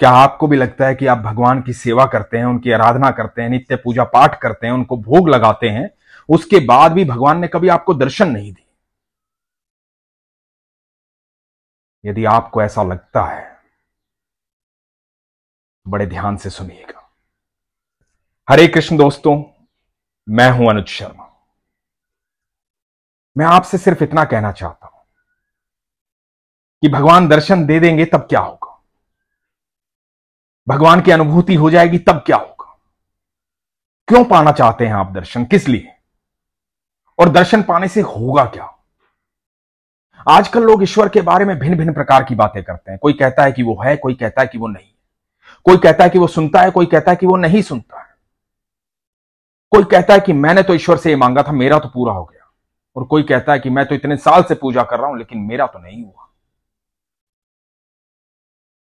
क्या आपको भी लगता है कि आप भगवान की सेवा करते हैं उनकी आराधना करते हैं नित्य पूजा पाठ करते हैं उनको भोग लगाते हैं उसके बाद भी भगवान ने कभी आपको दर्शन नहीं दिए यदि आपको ऐसा लगता है बड़े ध्यान से सुनिएगा हरे कृष्ण दोस्तों मैं हूं अनुज शर्मा मैं आपसे सिर्फ इतना कहना चाहता हूं कि भगवान दर्शन दे देंगे तब क्या होगा भगवान की अनुभूति हो जाएगी तब क्या होगा क्यों पाना चाहते हैं आप दर्शन किस लिए और दर्शन पाने से होगा क्या आजकल लोग ईश्वर के बारे में भिन्न भिन्न प्रकार की बातें करते हैं कोई कहता है कि वो है कोई कहता है कि वो नहीं कोई कहता है कि वो सुनता है कोई कहता है कि वो नहीं सुनता है कोई कहता है कि मैंने तो ईश्वर से ये मांगा था मेरा तो पूरा हो गया और कोई कहता है कि मैं तो इतने साल से पूजा कर रहा हूं लेकिन मेरा तो नहीं हुआ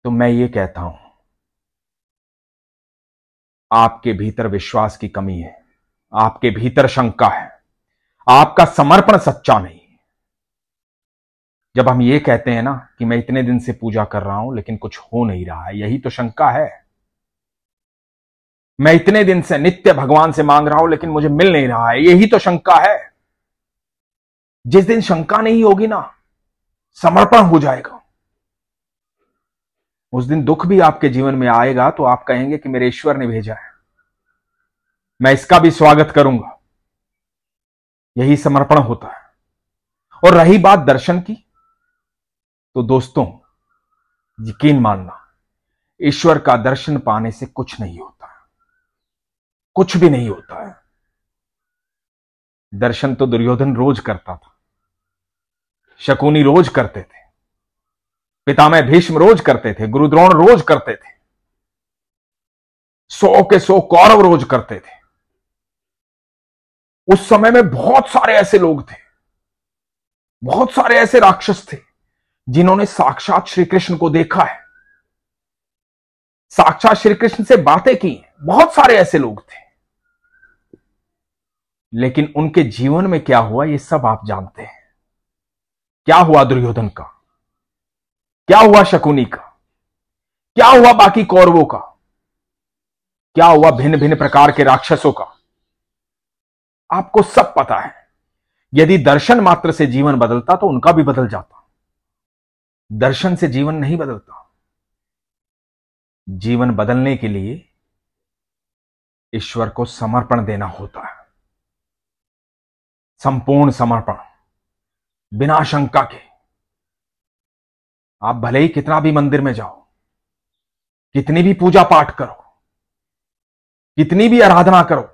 तो मैं ये कहता हूं आपके भीतर विश्वास की कमी है आपके भीतर शंका है आपका समर्पण सच्चा नहीं जब हम ये कहते हैं ना कि मैं इतने दिन से पूजा कर रहा हूं लेकिन कुछ हो नहीं रहा है यही तो शंका है मैं इतने दिन से नित्य भगवान से मांग रहा हूं लेकिन मुझे मिल नहीं रहा है यही तो शंका है जिस दिन शंका नहीं होगी ना समर्पण हो जाएगा उस दिन दुख भी आपके जीवन में आएगा तो आप कहेंगे कि मेरे ईश्वर ने भेजा है मैं इसका भी स्वागत करूंगा यही समर्पण होता है और रही बात दर्शन की तो दोस्तों यकीन मानना ईश्वर का दर्शन पाने से कुछ नहीं होता कुछ भी नहीं होता है दर्शन तो दुर्योधन रोज करता था शकुनी रोज करते थे पितामह भीष्म रोज करते थे गुरुद्रोण रोज करते थे सौ के सौ कौरव रोज करते थे उस समय में बहुत सारे ऐसे लोग थे बहुत सारे ऐसे राक्षस थे जिन्होंने साक्षात श्री कृष्ण को देखा है साक्षात श्री कृष्ण से बातें की बहुत सारे ऐसे लोग थे लेकिन उनके जीवन में क्या हुआ ये सब आप जानते हैं क्या हुआ दुर्योधन का क्या हुआ शकुनी का क्या हुआ बाकी कौरवों का क्या हुआ भिन्न भिन्न प्रकार के राक्षसों का आपको सब पता है यदि दर्शन मात्र से जीवन बदलता तो उनका भी बदल जाता दर्शन से जीवन नहीं बदलता जीवन बदलने के लिए ईश्वर को समर्पण देना होता है संपूर्ण समर्पण बिना शंका के आप भले ही कितना भी मंदिर में जाओ कितनी भी पूजा पाठ करो कितनी भी आराधना करो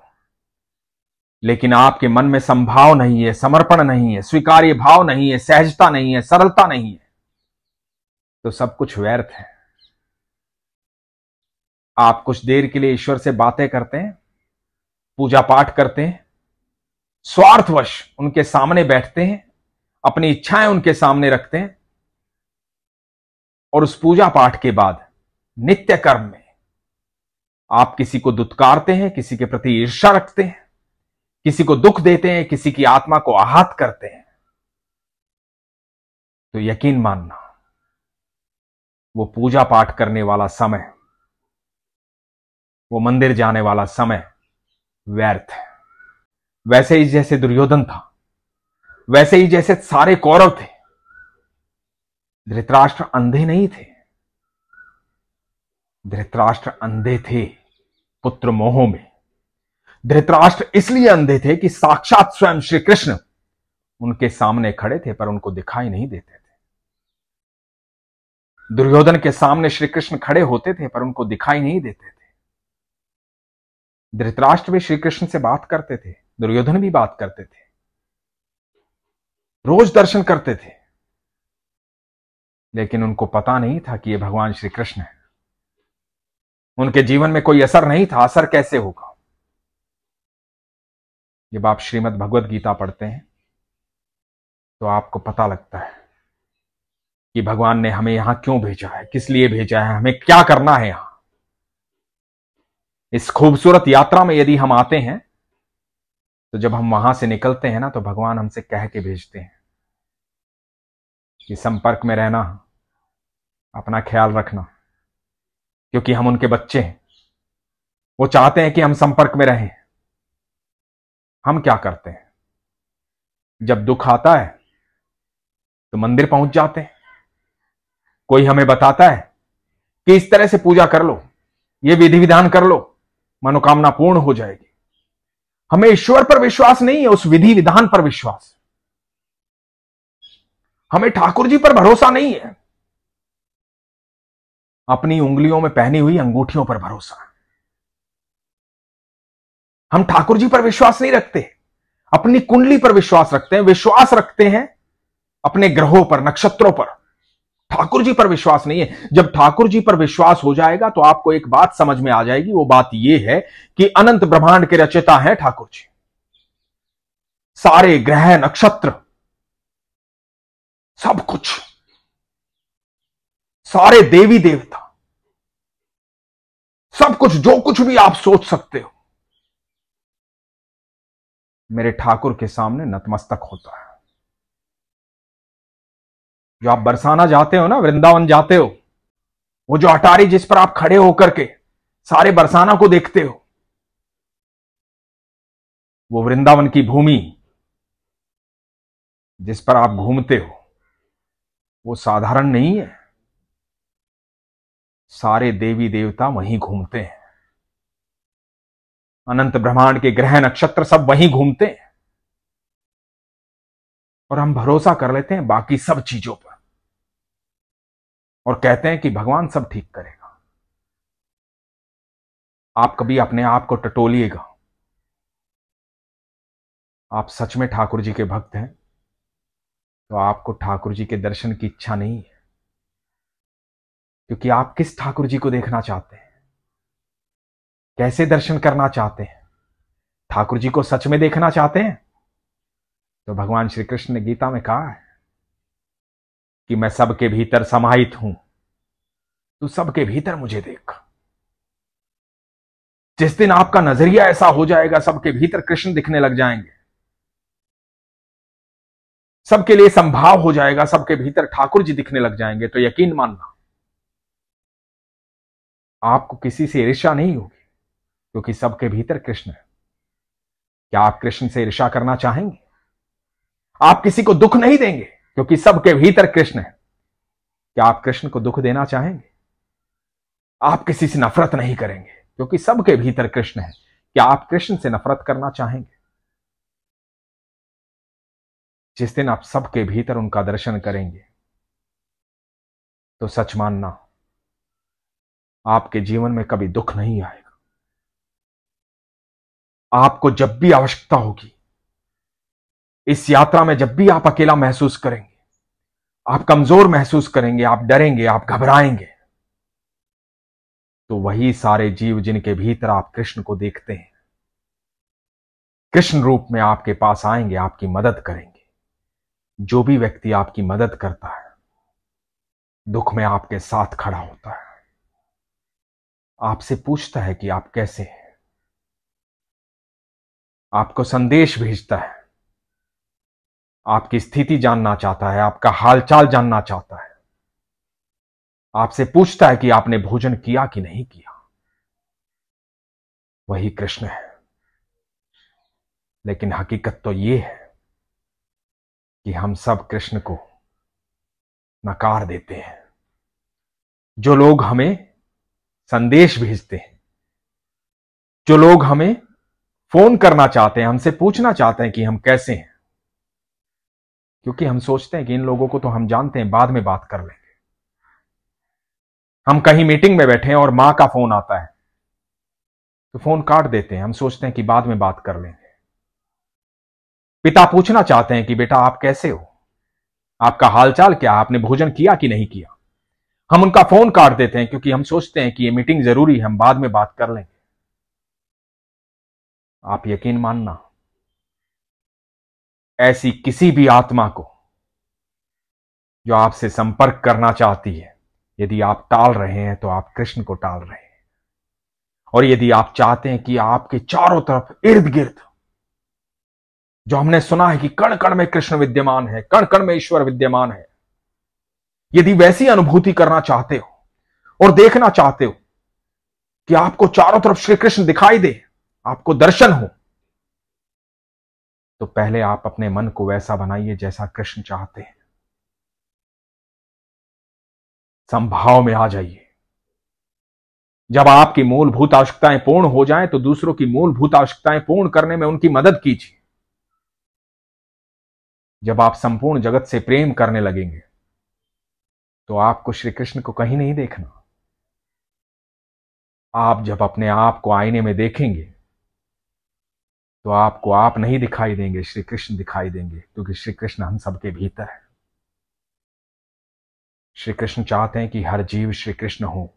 लेकिन आपके मन में संभाव नहीं है समर्पण नहीं है स्वीकार्य भाव नहीं है सहजता नहीं है सरलता नहीं है तो सब कुछ व्यर्थ है आप कुछ देर के लिए ईश्वर से बातें करते हैं पूजा पाठ करते हैं स्वार्थवश उनके सामने बैठते हैं अपनी इच्छाएं उनके सामने रखते हैं और उस पूजा पाठ के बाद नित्य कर्म में आप किसी को दुत्कारते हैं किसी के प्रति ईर्षा रखते हैं किसी को दुख देते हैं किसी की आत्मा को आहत करते हैं तो यकीन मानना वो पूजा पाठ करने वाला समय वो मंदिर जाने वाला समय व्यर्थ है वैसे ही जैसे दुर्योधन था वैसे ही जैसे सारे कौरव थे धृतराष्ट्र अंधे नहीं थे धृतराष्ट्र अंधे थे पुत्र मोह में धृतराष्ट्र इसलिए अंधे थे कि साक्षात स्वयं श्री कृष्ण उनके सामने खड़े थे पर उनको दिखाई नहीं देते थे दुर्योधन के सामने श्री कृष्ण खड़े होते थे पर उनको दिखाई नहीं देते थे धृतराष्ट्र भी श्री कृष्ण से बात करते थे दुर्योधन भी बात करते थे रोज दर्शन करते थे लेकिन उनको पता नहीं था कि ये भगवान श्री कृष्ण है उनके जीवन में कोई असर नहीं था असर कैसे होगा जब आप श्रीमद भगवत गीता पढ़ते हैं तो आपको पता लगता है कि भगवान ने हमें यहां क्यों भेजा है किस लिए भेजा है हमें क्या करना है यहां इस खूबसूरत यात्रा में यदि हम आते हैं तो जब हम वहां से निकलते हैं ना तो भगवान हमसे कह के भेजते हैं कि संपर्क में रहना अपना ख्याल रखना क्योंकि हम उनके बच्चे हैं वो चाहते हैं कि हम संपर्क में रहें हम क्या करते हैं जब दुख आता है तो मंदिर पहुंच जाते हैं कोई हमें बताता है कि इस तरह से पूजा कर लो ये विधि विधान कर लो मनोकामना पूर्ण हो जाएगी हमें ईश्वर पर विश्वास नहीं है उस विधि विधान पर विश्वास हमें ठाकुर जी पर भरोसा नहीं है अपनी उंगलियों में पहनी हुई अंगूठियों पर भरोसा हम ठाकुर जी पर विश्वास नहीं रखते अपनी कुंडली पर विश्वास रखते हैं विश्वास रखते हैं अपने ग्रहों पर नक्षत्रों पर ठाकुर जी पर विश्वास नहीं है जब ठाकुर जी पर विश्वास हो जाएगा तो आपको एक बात समझ में आ जाएगी वो बात यह है कि अनंत ब्रह्मांड के रचयिता हैं ठाकुर जी सारे ग्रह नक्षत्र सब कुछ सारे देवी देवता सब कुछ जो कुछ भी आप सोच सकते हो मेरे ठाकुर के सामने नतमस्तक होता है जो आप बरसाना जाते हो ना वृंदावन जाते हो वो जो अटारी जिस पर आप खड़े होकर के सारे बरसाना को देखते हो वो वृंदावन की भूमि जिस पर आप घूमते हो वो साधारण नहीं है सारे देवी देवता वहीं घूमते हैं अनंत ब्रह्मांड के ग्रह नक्षत्र सब वहीं घूमते हैं और हम भरोसा कर लेते हैं बाकी सब चीजों पर और कहते हैं कि भगवान सब ठीक करेगा आप कभी अपने आप को टटोलिएगा आप सच में ठाकुर जी के भक्त हैं तो आपको ठाकुर जी के दर्शन की इच्छा नहीं है क्योंकि आप किस ठाकुर जी को देखना चाहते हैं कैसे दर्शन करना चाहते हैं ठाकुर जी को सच में देखना चाहते हैं तो भगवान श्री कृष्ण ने गीता में कहा है कि मैं सबके भीतर समाहित हूं तू सबके भीतर मुझे देख जिस दिन आपका नजरिया ऐसा हो जाएगा सबके भीतर कृष्ण दिखने लग जाएंगे सबके लिए संभाव हो जाएगा सबके भीतर ठाकुर जी दिखने लग जाएंगे तो यकीन मानना आपको किसी से ईर्षा नहीं होगी क्योंकि सबके भीतर कृष्ण है क्या आप कृष्ण से ईर्षा करना चाहेंगे आप किसी को दुख नहीं देंगे क्योंकि सबके भीतर कृष्ण है क्या आप कृष्ण को दुख देना चाहेंगे आप किसी से नफरत नहीं करेंगे क्योंकि सबके भीतर कृष्ण है क्या आप कृष्ण से नफरत करना चाहेंगे जिस दिन आप सबके भीतर उनका दर्शन करेंगे तो सच मानना आपके जीवन में कभी दुख नहीं आएगा आपको जब भी आवश्यकता होगी इस यात्रा में जब भी आप अकेला महसूस करेंगे आप कमजोर महसूस करेंगे आप डरेंगे आप घबराएंगे तो वही सारे जीव जिनके भीतर आप कृष्ण को देखते हैं कृष्ण रूप में आपके पास आएंगे आपकी मदद करेंगे जो भी व्यक्ति आपकी मदद करता है दुख में आपके साथ खड़ा होता है आपसे पूछता है कि आप कैसे हैं आपको संदेश भेजता है आपकी स्थिति जानना चाहता है आपका हालचाल जानना चाहता है आपसे पूछता है कि आपने भोजन किया कि नहीं किया वही कृष्ण है लेकिन हकीकत तो ये है कि हम सब कृष्ण को नकार देते हैं जो लोग हमें संदेश भेजते हैं जो लोग हमें फोन करना चाहते हैं हमसे पूछना चाहते हैं कि हम कैसे हैं क्योंकि हम सोचते हैं कि इन लोगों को तो हम जानते हैं बाद में बात कर लेंगे हम कहीं मीटिंग में बैठे हैं और मां का फोन आता है तो फोन काट देते हैं हम सोचते हैं कि बाद में बात कर लेंगे पिता पूछना चाहते हैं कि बेटा आप कैसे हो आपका हालचाल क्या आपने भोजन किया कि नहीं किया हम उनका फोन काट देते हैं क्योंकि हम सोचते हैं कि ये मीटिंग जरूरी है हम बाद में बात कर लेंगे आप यकीन मानना ऐसी किसी भी आत्मा को जो आपसे संपर्क करना चाहती है यदि आप टाल रहे हैं तो आप कृष्ण को टाल रहे हैं और यदि आप चाहते हैं कि आपके चारों तरफ इर्द गिर्द जो हमने सुना है कि कण कण में कृष्ण विद्यमान है कण कण में ईश्वर विद्यमान है यदि वैसी अनुभूति करना चाहते हो और देखना चाहते हो कि आपको चारों तरफ श्री कृष्ण दिखाई दे आपको दर्शन हो तो पहले आप अपने मन को वैसा बनाइए जैसा कृष्ण चाहते हैं संभाव में आ जाइए जब आपकी मूलभूत आवश्यकताएं पूर्ण हो जाएं तो दूसरों की मूलभूत आवश्यकताएं पूर्ण करने में उनकी मदद कीजिए जब आप संपूर्ण जगत से प्रेम करने लगेंगे तो आपको श्री कृष्ण को कहीं नहीं देखना आप जब अपने आप को आईने में देखेंगे तो आपको आप नहीं दिखाई देंगे श्री कृष्ण दिखाई देंगे क्योंकि श्री कृष्ण हम सबके भीतर है श्री कृष्ण चाहते हैं कि हर जीव श्री कृष्ण हो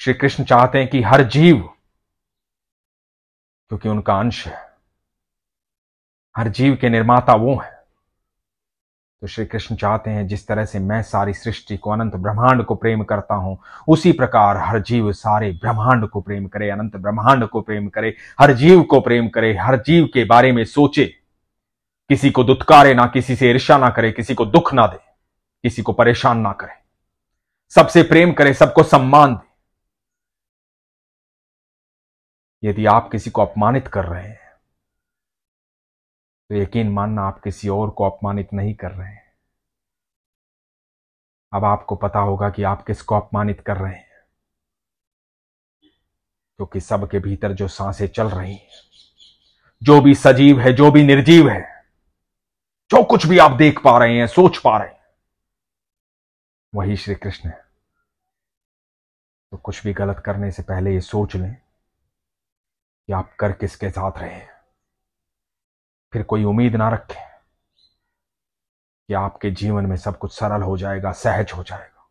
श्री कृष्ण चाहते हैं कि हर जीव क्योंकि उनका अंश है हर जीव के निर्माता वो है तो श्री कृष्ण चाहते हैं जिस तरह से मैं सारी सृष्टि को अनंत ब्रह्मांड को प्रेम करता हूं उसी प्रकार हर जीव सारे ब्रह्मांड को प्रेम करे अनंत ब्रह्मांड को प्रेम करे हर जीव को प्रेम करे हर जीव के बारे में सोचे किसी को दुत्कारे ना किसी से ईर्षा ना करे किसी को दुख ना दे किसी को परेशान ना करे सबसे प्रेम करे सबको सम्मान दे यदि आप किसी को अपमानित कर रहे हैं तो यकीन मानना आप किसी और को अपमानित नहीं कर रहे हैं अब आपको पता होगा कि आप किसको अपमानित कर रहे हैं क्योंकि सबके भीतर जो सांसें चल रही हैं जो भी सजीव है जो भी निर्जीव है जो कुछ भी आप देख पा रहे हैं सोच पा रहे हैं वही श्री कृष्ण है तो कुछ भी गलत करने से पहले ये सोच लें कि आप कर किसके साथ रहे हैं फिर कोई उम्मीद ना रखें कि आपके जीवन में सब कुछ सरल हो जाएगा सहज हो जाएगा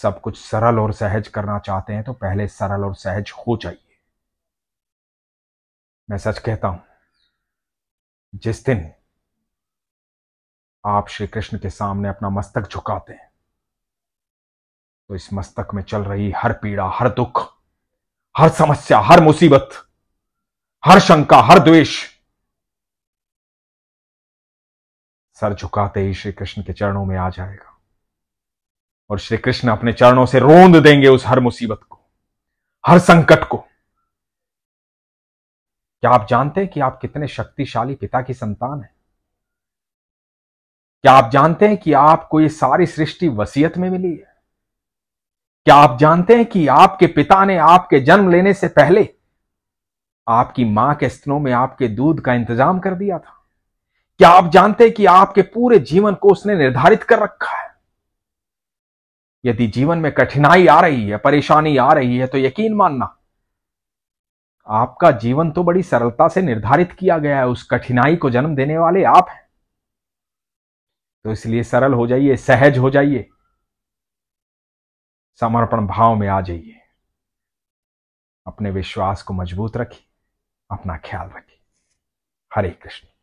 सब कुछ सरल और सहज करना चाहते हैं तो पहले सरल और सहज हो जाइए मैं सच कहता हूं जिस दिन आप श्री कृष्ण के सामने अपना मस्तक झुकाते हैं तो इस मस्तक में चल रही हर पीड़ा हर दुख हर समस्या हर मुसीबत हर शंका हर द्वेष सर झुकाते ही श्री कृष्ण के चरणों में आ जाएगा और श्री कृष्ण अपने चरणों से रोंद देंगे उस हर मुसीबत को हर संकट को क्या आप जानते हैं कि आप कितने शक्तिशाली पिता की संतान है क्या आप जानते हैं कि आपको ये सारी सृष्टि वसीयत में मिली है क्या आप जानते हैं कि आपके पिता ने आपके जन्म लेने से पहले आपकी मां के स्तनों में आपके दूध का इंतजाम कर दिया था क्या आप जानते हैं कि आपके पूरे जीवन को उसने निर्धारित कर रखा है यदि जीवन में कठिनाई आ रही है परेशानी आ रही है तो यकीन मानना आपका जीवन तो बड़ी सरलता से निर्धारित किया गया है उस कठिनाई को जन्म देने वाले आप हैं तो इसलिए सरल हो जाइए सहज हो जाइए समर्पण भाव में आ जाइए अपने विश्वास को मजबूत रखिए अपना ख्याल रखिए हरे कृष्ण